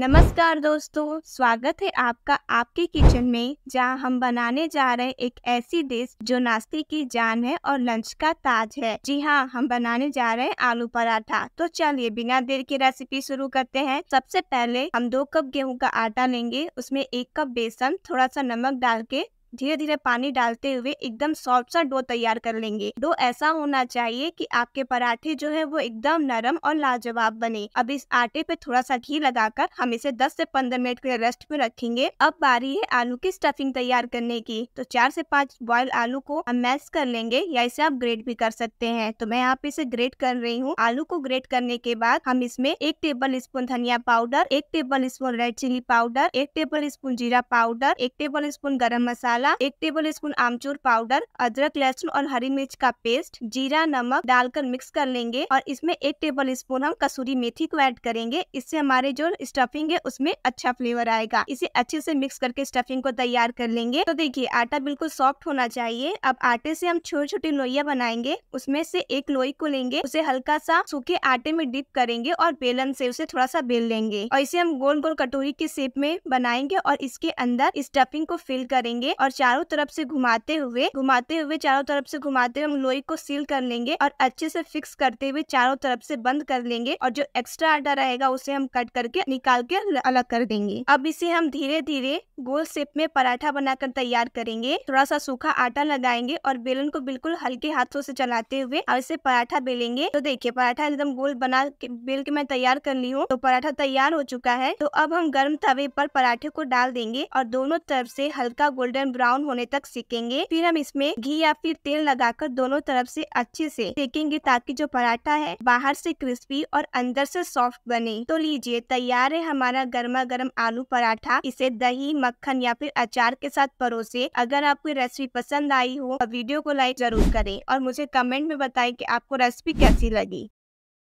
नमस्कार दोस्तों स्वागत है आपका आपके किचन में जहां हम बनाने जा रहे एक ऐसी डिश जो नाश्ते की जान है और लंच का ताज है जी हां हम बनाने जा रहे हैं आलू पराठा तो चलिए बिना देर की रेसिपी शुरू करते हैं सबसे पहले हम दो कप गेहूं का आटा लेंगे उसमें एक कप बेसन थोड़ा सा नमक डाल के धीरे धीरे पानी डालते हुए एकदम सॉफ्ट सा डो तैयार कर लेंगे डो ऐसा होना चाहिए कि आपके पराठे जो है वो एकदम नरम और लाजवाब बने अब इस आटे पे थोड़ा सा घी लगाकर हम इसे 10 से 15 मिनट के लिए रेस्ट पे रखेंगे अब बारी है आलू की स्टफिंग तैयार करने की तो चार से पाँच बॉयल आलू को हम मैश कर लेंगे या इसे आप ग्रेट भी कर सकते हैं तो मैं यहाँ पे इसे ग्रेट कर रही हूँ आलू को ग्रेट करने के बाद हम इसमें एक टेबल स्पून धनिया पाउडर एक tablespoon red chilli powder एक टेबल स्पून जीरा पाउडर एक टेबल स्पून गर्म मसाला मसाला एक टेबल स्पून आमचूर पाउडर अदरक लहसुन और हरी मिर्च का पेस्ट जीरा नमक डालकर मिक्स कर लेंगे और इसमें एक टेबल स्पून हम कसूरी मेथी को ऐड करेंगे इससे हमारे जो स्टफिंग है उसमें अच्छा फ्लेवर आएगा इसे अच्छे से मिक्स करके स्टफिंग को तैयार कर लेंगे तो देखिए आटा बिल्कुल सॉफ्ट होना चाहिए अब आटे से हम छोटी छोटी लोइया बनाएंगे उसमें से एक लोई को लेंगे उसे हल्का सा सूखे आटे में डिप करेंगे और बेलन से उसे थोड़ा सा बेल लेंगे और इसे हम गोल गोल कटोरी के शेप में बनाएंगे और इसके अंदर स्टफिंग को फिल करेंगे और और चारों तरफ से घुमाते हुए घुमाते हुए चारों तरफ से घुमाते हुए हम लोई को सील कर लेंगे और अच्छे से फिक्स करते हुए चारों तरफ से बंद कर लेंगे और जो एक्स्ट्रा आटा रहेगा उसे हम कट करके निकाल के अलग कर देंगे अब इसे हम धीरे धीरे गोल शेप में पराठा बनाकर तैयार करेंगे थोड़ा सा सूखा आटा लगाएंगे और बेलन को बिल्कुल हल्के हाथों से चलाते हुए और इसे पराठा बेलेंगे तो देखिए पराठा एकदम गोल बना के बेल के मैं तैयार कर ली हूँ तो पराठा तैयार हो चुका है तो अब हम गर्म तवे पर पराठे को डाल देंगे और दोनों तरफ से हल्का गोल्डन ब्राउन होने तक सेकेंगे फिर हम इसमें घी या फिर तेल लगाकर दोनों तरफ से अच्छे से सेकेंगे ताकि जो पराठा है बाहर से क्रिस्पी और अंदर से सॉफ्ट बने तो लीजिए तैयार है हमारा गर्मा गर्म आलू पराठा इसे दही मक्खन या फिर अचार के साथ परोसे अगर आपको रेसिपी पसंद आई हो तो वीडियो को लाइक जरूर करें और मुझे कमेंट में बताएं कि आपको रेसिपी कैसी लगी